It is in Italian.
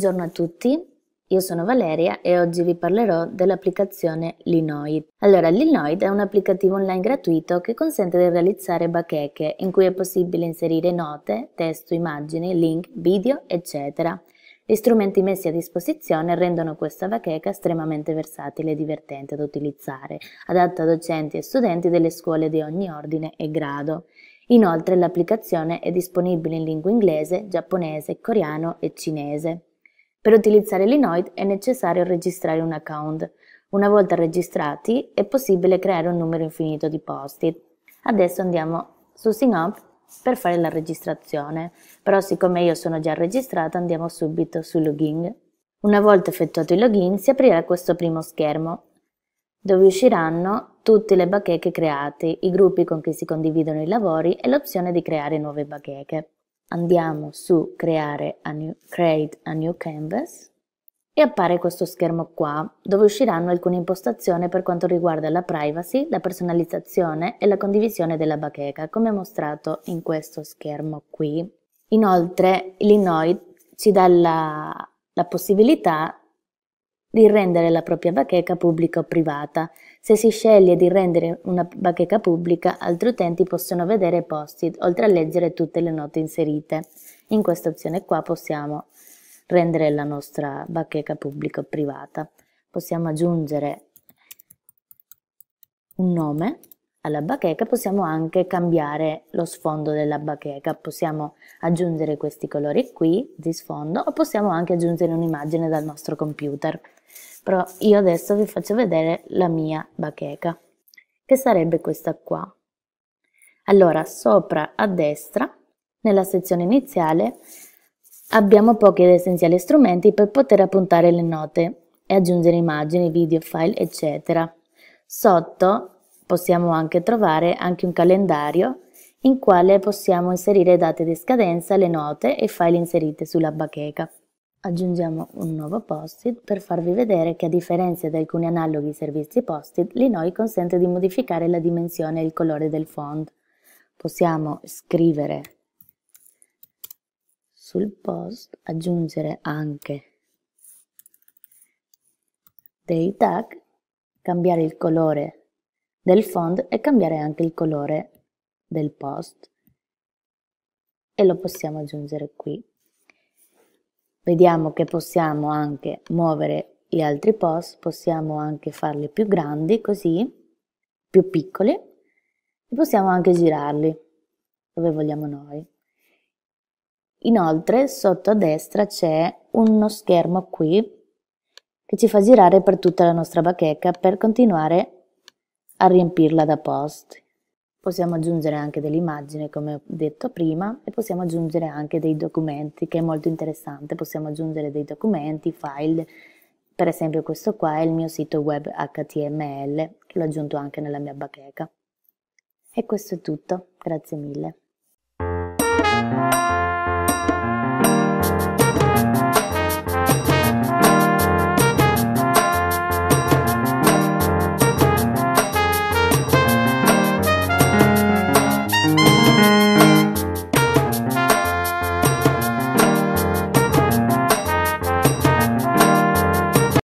Buongiorno a tutti, io sono Valeria e oggi vi parlerò dell'applicazione Linoid. Allora, Linoid è un applicativo online gratuito che consente di realizzare bacheche in cui è possibile inserire note, testo, immagini, link, video, eccetera. Gli strumenti messi a disposizione rendono questa bacheca estremamente versatile e divertente da utilizzare, adatta a docenti e studenti delle scuole di ogni ordine e grado. Inoltre l'applicazione è disponibile in lingua inglese, giapponese, coreano e cinese. Per utilizzare Linoid è necessario registrare un account. Una volta registrati è possibile creare un numero infinito di posti. Adesso andiamo su Signup per fare la registrazione, però siccome io sono già registrata andiamo subito su Login. Una volta effettuato il login si aprirà questo primo schermo dove usciranno tutte le bacheche create, i gruppi con cui si condividono i lavori e l'opzione di creare nuove bacheche andiamo su creare a new, create a new canvas e appare questo schermo qua dove usciranno alcune impostazioni per quanto riguarda la privacy, la personalizzazione e la condivisione della bacheca come mostrato in questo schermo qui. Inoltre l'Innoid ci dà la, la possibilità di rendere la propria bacheca pubblica o privata. Se si sceglie di rendere una bacheca pubblica, altri utenti possono vedere post-it, oltre a leggere tutte le note inserite. In questa opzione qua possiamo rendere la nostra bacheca pubblica o privata. Possiamo aggiungere un nome alla bacheca possiamo anche cambiare lo sfondo della bacheca, possiamo aggiungere questi colori qui di sfondo o possiamo anche aggiungere un'immagine dal nostro computer. Però io adesso vi faccio vedere la mia bacheca, che sarebbe questa qua. Allora, sopra a destra, nella sezione iniziale, abbiamo pochi ed essenziali strumenti per poter appuntare le note e aggiungere immagini, video, file, eccetera. Sotto Possiamo anche trovare anche un calendario in quale possiamo inserire date di scadenza, le note e i file inseriti sulla bacheca. Aggiungiamo un nuovo post-it per farvi vedere che a differenza di alcuni analoghi servizi post-it, l'Inoi consente di modificare la dimensione e il colore del font. Possiamo scrivere sul post, aggiungere anche dei tag, cambiare il colore del font e cambiare anche il colore del post e lo possiamo aggiungere qui. Vediamo che possiamo anche muovere gli altri post, possiamo anche farli più grandi così, più piccoli e possiamo anche girarli dove vogliamo noi. Inoltre sotto a destra c'è uno schermo qui che ci fa girare per tutta la nostra bacheca per continuare a riempirla da post. Possiamo aggiungere anche dell'immagine, come ho detto prima, e possiamo aggiungere anche dei documenti, che è molto interessante. Possiamo aggiungere dei documenti, file, per esempio questo qua è il mio sito web HTML, che l'ho aggiunto anche nella mia bacheca. E questo è tutto, grazie mille.